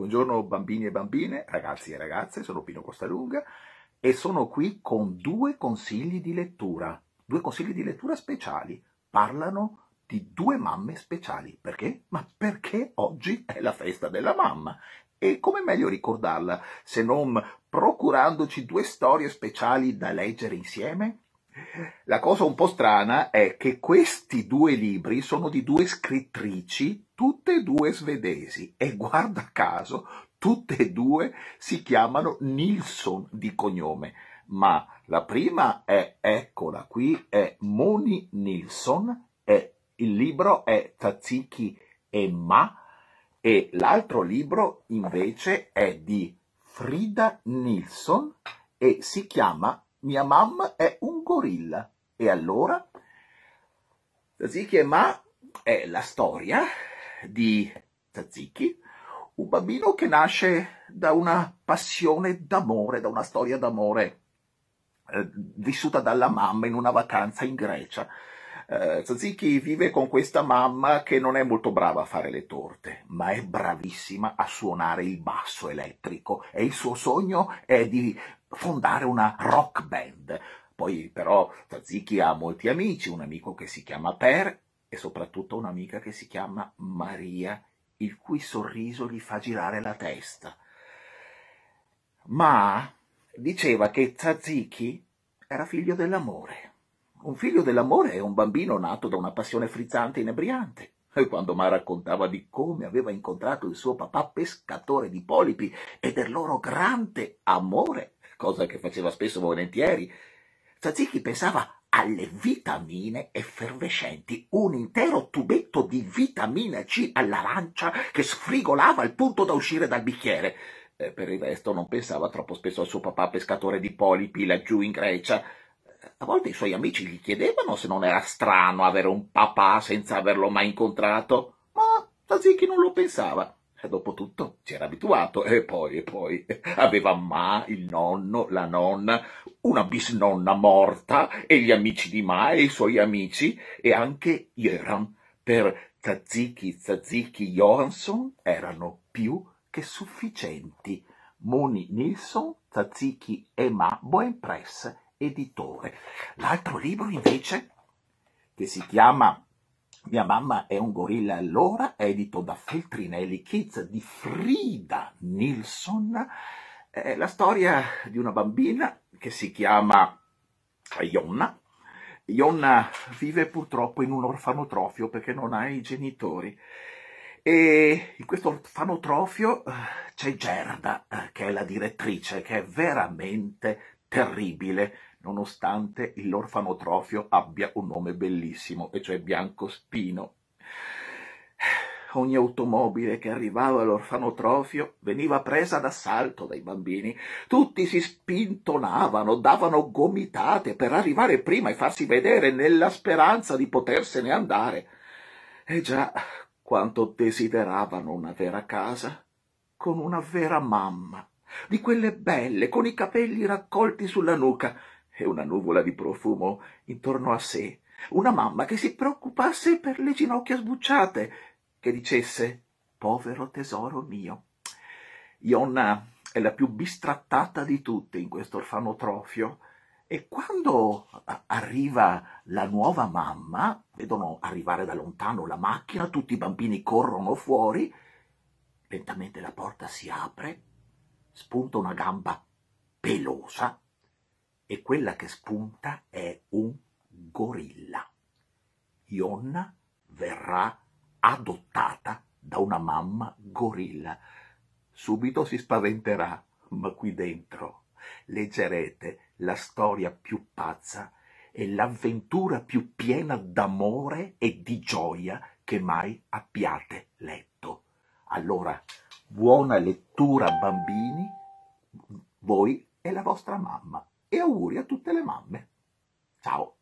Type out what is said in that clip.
Buongiorno bambini e bambine, ragazzi e ragazze, sono Pino Costalunga e sono qui con due consigli di lettura, due consigli di lettura speciali. Parlano di due mamme speciali. Perché? Ma perché oggi è la festa della mamma. E come meglio ricordarla se non procurandoci due storie speciali da leggere insieme? La cosa un po' strana è che questi due libri sono di due scrittrici, tutte e due svedesi, e guarda caso, tutte e due si chiamano Nilsson di cognome, ma la prima è, eccola qui, è Moni Nilsson, e il libro è Tzatziki e Ma, e l'altro libro invece è di Frida Nilsson e si chiama mia mamma è un gorilla. E allora? Tzatziki e Ma è la storia di Tzatziki, un bambino che nasce da una passione d'amore, da una storia d'amore eh, vissuta dalla mamma in una vacanza in Grecia. Eh, Tzatziki vive con questa mamma che non è molto brava a fare le torte, ma è bravissima a suonare il basso elettrico e il suo sogno è di fondare una rock band. Poi però Taziki ha molti amici, un amico che si chiama Per e soprattutto un'amica che si chiama Maria, il cui sorriso gli fa girare la testa. Ma diceva che Taziki era figlio dell'amore. Un figlio dell'amore è un bambino nato da una passione frizzante e inebriante. E quando Ma raccontava di come aveva incontrato il suo papà pescatore di polipi e del loro grande amore, cosa che faceva spesso volentieri, Tzatziki pensava alle vitamine effervescenti, un intero tubetto di vitamina C all'arancia che sfrigolava al punto da uscire dal bicchiere. Eh, per il resto non pensava troppo spesso al suo papà pescatore di polipi laggiù in Grecia. A volte i suoi amici gli chiedevano se non era strano avere un papà senza averlo mai incontrato, ma Tzatziki non lo pensava. Dopotutto si era abituato e poi, e poi aveva Ma, il nonno, la nonna, una bisnonna morta e gli amici di Ma e i suoi amici e anche Jöram per Tzatziki, Tzatziki, Johansson erano più che sufficienti. Moni Nilsson, Tzatziki e Ma, Boen Press, editore. L'altro libro invece, che si chiama mia mamma è un gorilla allora, edito da Feltrinelli Kids di Frida Nilsson, è la storia di una bambina che si chiama Ionna. Ionna vive purtroppo in un orfanotrofio perché non ha i genitori. E in questo orfanotrofio eh, c'è Gerda, eh, che è la direttrice, che è veramente terribile, nonostante l'orfanotrofio abbia un nome bellissimo, e cioè Biancospino. Ogni automobile che arrivava all'orfanotrofio veniva presa d'assalto dai bambini. Tutti si spintonavano, davano gomitate per arrivare prima e farsi vedere nella speranza di potersene andare. E già quanto desideravano una vera casa con una vera mamma di quelle belle, con i capelli raccolti sulla nuca e una nuvola di profumo intorno a sé, una mamma che si preoccupasse per le ginocchia sbucciate, che dicesse povero tesoro mio. Ionna è la più bistrattata di tutte in questo orfanotrofio e quando arriva la nuova mamma, vedono arrivare da lontano la macchina, tutti i bambini corrono fuori, lentamente la porta si apre spunta una gamba pelosa e quella che spunta è un gorilla. Ionna verrà adottata da una mamma gorilla. Subito si spaventerà, ma qui dentro leggerete la storia più pazza e l'avventura più piena d'amore e di gioia che mai abbiate letto. Allora, buona lettura bambini, voi e la vostra mamma. E auguri a tutte le mamme. Ciao!